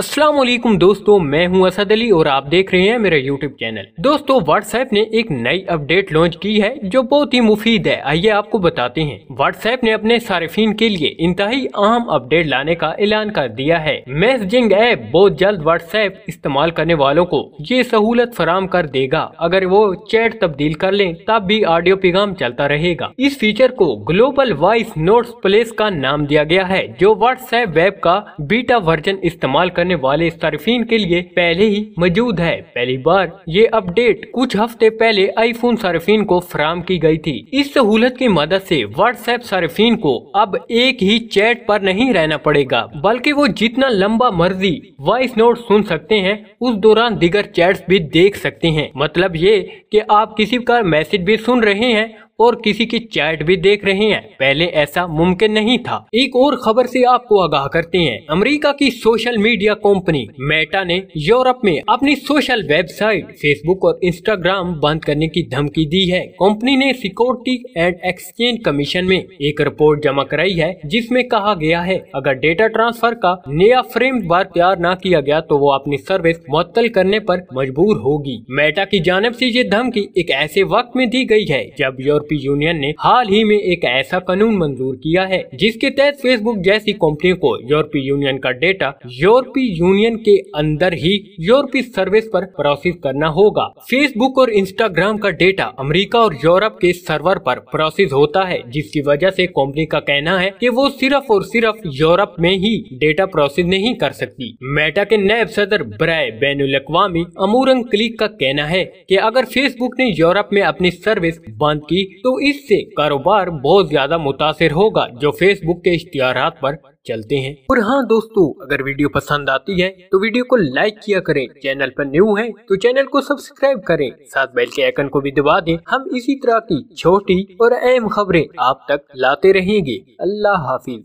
असलम दोस्तों मैं हूं असद अली और आप देख रहे हैं मेरा YouTube चैनल दोस्तों WhatsApp ने एक नई अपडेट लॉन्च की है जो बहुत ही मुफीद है आइए आपको बताते हैं WhatsApp ने अपने सार्फिन के लिए इंतहाई अहम अपडेट लाने का ऐलान कर दिया है मैसेजिंग ऐप बहुत जल्द WhatsApp इस्तेमाल करने वालों को ये सहूलत फराम कर देगा अगर वो चैट तब्दील कर ले तब भी ऑडियो पैगाम चलता रहेगा इस फीचर को ग्लोबल वॉइस नोट प्लेस का नाम दिया गया है जो व्हाट्सऐप वेब का बीटा वर्जन इस्तेमाल कर करने वाले सार्फिन के लिए पहले ही मौजूद है पहली बार ये अपडेट कुछ हफ्ते पहले आईफोन सार्फिन को फ्राहम की गई थी इस सहूलत की मदद से व्हाट्सएप सार्फिन को अब एक ही चैट पर नहीं रहना पड़ेगा बल्कि वो जितना लंबा मर्जी वॉइस नोट सुन सकते हैं उस दौरान दिगर चैट्स भी देख सकते हैं मतलब ये कि आप किसी का मैसेज भी सुन रहे हैं और किसी की चैट भी देख रहे हैं पहले ऐसा मुमकिन नहीं था एक और खबर से आपको आगाह करते हैं अमेरिका की सोशल मीडिया कंपनी मेटा ने यूरोप में अपनी सोशल वेबसाइट फेसबुक और इंस्टाग्राम बंद करने की धमकी दी है कंपनी ने सिक्योरिटी एंड एक्सचेंज कमीशन में एक रिपोर्ट जमा कराई है जिसमे कहा गया है अगर डेटा ट्रांसफर का नया फ्रेम बार तैयार न किया गया तो वो अपनी सर्विस मुत्तल करने आरोप मजबूर होगी मेटा की जानब ऐसी ये धमकी एक ऐसे वक्त में दी गयी है जब यूरोप यूरोपीय यूनियन ने हाल ही में एक ऐसा कानून मंजूर किया है जिसके तहत फेसबुक जैसी कंपनियों को यूरोपीय यूनियन का डेटा यूरोपीय यूनियन के अंदर ही यूरोपीय सर्विस पर प्रोसेस करना होगा फेसबुक और इंस्टाग्राम का डेटा अमेरिका और यूरोप के सर्वर पर प्रोसेस होता है जिसकी वजह से कंपनी का कहना है कि वो सिर्फ और सिर्फ यूरोप में ही डेटा प्रोसेस नहीं कर सकती मेटा के नए सदर ब्राय बैनवामी अमूरंग क्लिक का कहना है कि अगर फेसबुक ने यूरोप में अपनी सर्विस बंद की तो इससे कारोबार बहुत ज्यादा मुतासर होगा जो फेसबुक के इश्तहार पर चलते हैं और हाँ दोस्तों अगर वीडियो पसंद आती है तो वीडियो को लाइक किया करें चैनल पर न्यू है तो चैनल को सब्सक्राइब करें साथ बेल के आइकन को भी दबा दें हम इसी तरह की छोटी और अहम खबरें आप तक लाते रहेंगे अल्लाह हाफिज